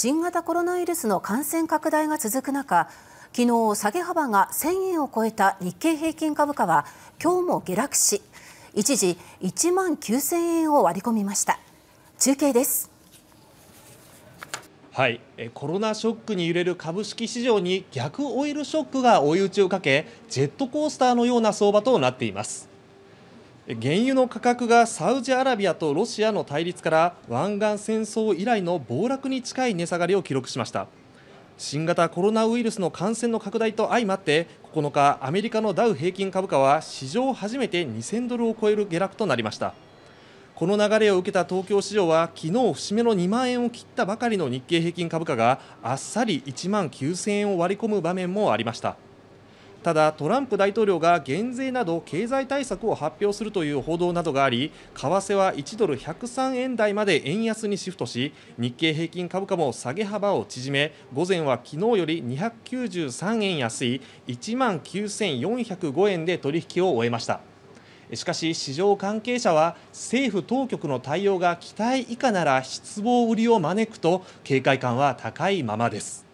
新型コロナウイルスの感染拡大が続く中昨日下げ幅が1000円を超えた日経平均株価は今日も下落し一時1万9000円を割り込みました中継ですはい、コロナショックに揺れる株式市場に逆オイルショックが追い打ちをかけジェットコースターのような相場となっています原油の価格がサウジアラビアとロシアの対立から湾岸戦争以来の暴落に近い値下がりを記録しました新型コロナウイルスの感染の拡大と相まって9日アメリカのダウ平均株価は史上初めて2000ドルを超える下落となりましたこの流れを受けた東京市場は昨日節目の2万円を切ったばかりの日経平均株価があっさり1万9000円を割り込む場面もありましたただトランプ大統領が減税など経済対策を発表するという報道などがあり為替は1ドル103円台まで円安にシフトし日経平均株価も下げ幅を縮め午前は昨日より293円安い1万9405円で取引を終えましたしかし市場関係者は政府当局の対応が期待以下なら失望売りを招くと警戒感は高いままです